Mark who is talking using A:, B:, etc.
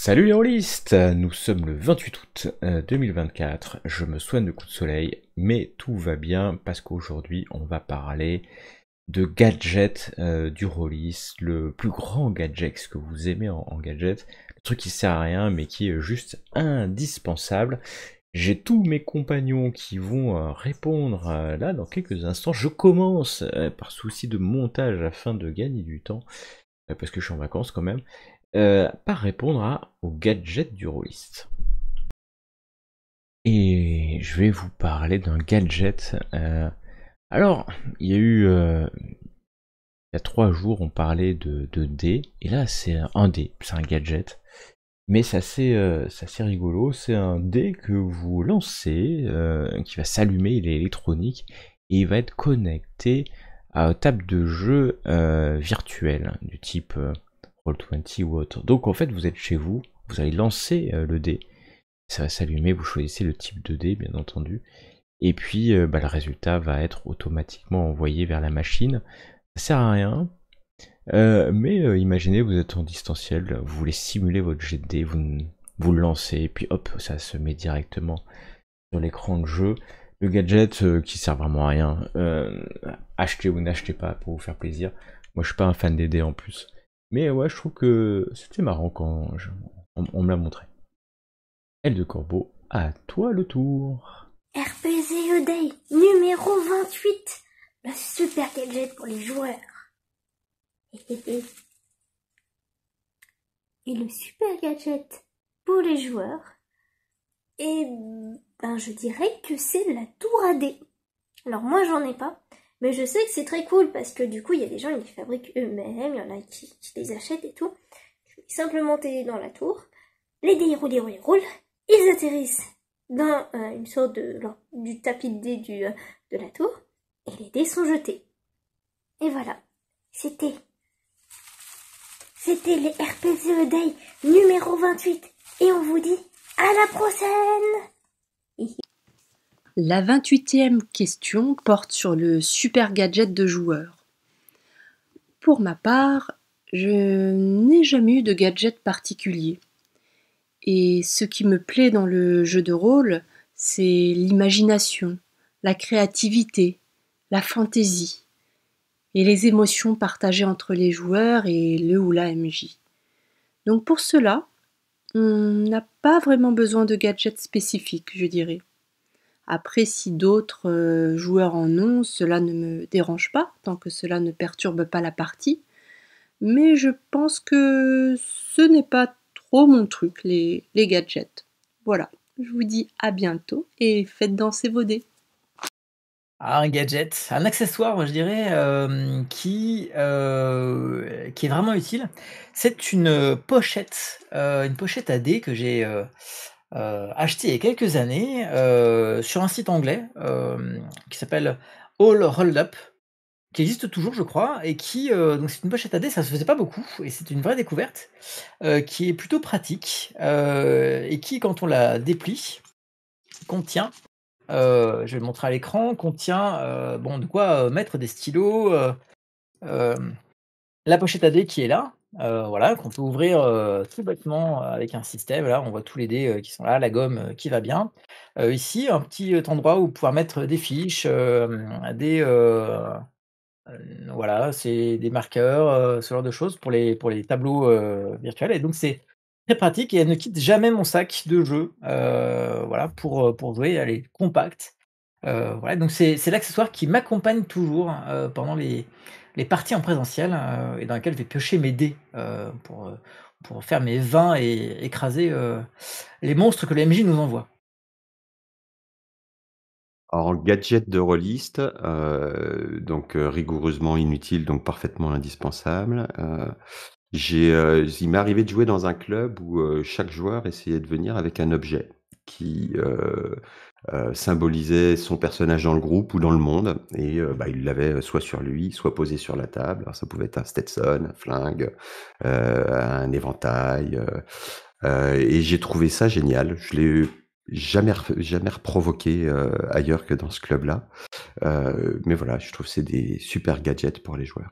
A: Salut les rollistes, Nous sommes le 28 août 2024, euh, je me soigne de coups de soleil, mais tout va bien parce qu'aujourd'hui on va parler de Gadget euh, du rôliste, le plus grand gadget, ce que vous aimez en, gadget, le truc qui sert à rien mais qui est juste indispensable. J'ai tous mes compagnons qui vont euh, répondre là dans quelques instants. Je commence par souci de montage afin de gagner du temps, parce que je suis en vacances quand même. Euh, par répondre à, au gadget du rôliste. Et je vais vous parler d'un gadget. Euh, alors, il y a eu. Euh, il y a trois jours, on parlait de, de dés, et là c'est un dé, c'est un gadget. Mais ça, c'est rigolo, c'est un dé que vous lancez, qui va s'allumer, il est électronique, et il va être connecté à une table de jeu virtuelle, du type 20 ou autre. Donc en fait, vous êtes chez vous, vous allez lancer euh, le dé. Ça va s'allumer, vous choisissez le type de dé, bien entendu. Et puis, euh, bah, le résultat va être automatiquement envoyé vers la machine. Ça sert à rien. Euh, mais imaginez, vous êtes en distanciel, vous voulez simuler votre jet de dé, vous, vous le lancez, et puis hop, ça se met directement sur l'écran de jeu. Le gadget qui sert vraiment à rien. achetez ou n'achetez pas pour vous faire plaisir. Moi, je suis pas un fan des dés en plus. Mais ouais, je trouve que c'était marrant quand on, me l'a montré. Elle de Corbeau, à toi le tour.
B: RPZ e Day, numéro 28, le super gadget pour les joueurs. Et le super gadget pour les joueurs, et ben je dirais que c'est la tour AD. Alors moi j'en ai pas, mais je sais que c'est très cool parce que du coup, il y a des gens, qui les fabriquent eux-mêmes, il y en a qui, les achètent et tout. Ils simplement tes dans la tour, les dés roulent, ils roulent, ils roulent, ils atterrissent dans euh, une sorte de, du tapis de dés euh, de la tour et les dés sont jetés. Et voilà, c'était. C'était les RPG Day numéro 28 et on vous dit à la prochaine
C: la 28e question porte sur le super gadget de joueur. Pour ma part, je n'ai jamais eu de gadget particulier. Et ce qui me plaît dans le jeu de rôle, c'est l'imagination, la créativité, la fantaisie et les émotions partagées entre les joueurs et le ou la MJ. Donc pour cela, on n'a pas vraiment besoin de gadgets spécifiques, je dirais. Après, si d'autres euh, joueurs en ont, cela ne me dérange pas, tant que cela ne perturbe pas la partie. Mais je pense que ce n'est pas trop mon truc, les, gadgets. Voilà, je vous dis à bientôt et faites danser vos dés.
D: Ah, un gadget, un accessoire, je dirais, euh, qui, euh, qui est vraiment utile. C'est une pochette, une pochette à dés que j'ai euh, acheté il y a quelques années euh, sur un site anglais euh, qui s'appelle All Hold Up, qui existe toujours, je crois, et qui donc c'est une pochette à ça se faisait pas beaucoup, et c'est une vraie découverte qui est plutôt pratique et qui, quand on la déplie, contient, je vais le montrer à l'écran, contient bon de quoi mettre des stylos, la pochette à qui est là, euh, voilà, qu'on peut ouvrir euh, tout bêtement euh, avec un système. Là, on voit tous les dés qui sont là, la gomme qui va bien. ici, un petit endroit où pouvoir mettre des fiches, des voilà, c'est des marqueurs, ce genre de choses pour les pour les tableaux virtuels. Et donc c'est très pratique et elle ne quitte jamais mon sac de jeu. voilà, pour pour jouer, elle est compacte. voilà, donc c'est l'accessoire qui m'accompagne toujours pendant les les parties en présentiel euh, et dans lesquelles je vais piocher mes dés euh, pour, euh, pour faire mes 20 et écraser les monstres que le MJ nous envoie.
A: en gadget de reliste, donc rigoureusement inutile, donc parfaitement indispensable. j'ai, il m'est arrivé de jouer dans un club où chaque joueur essayait de venir avec un objet qui euh, euh, symbolisait son personnage dans le groupe ou dans le monde. Et euh, bah, il l'avait soit sur lui, soit posé sur la table. ça pouvait être un Stetson, un flingue, un éventail. et j'ai trouvé ça génial. Je l'ai jamais jamais reprovoqué ailleurs que dans ce club là mais voilà je trouve c'est des super gadgets pour les joueurs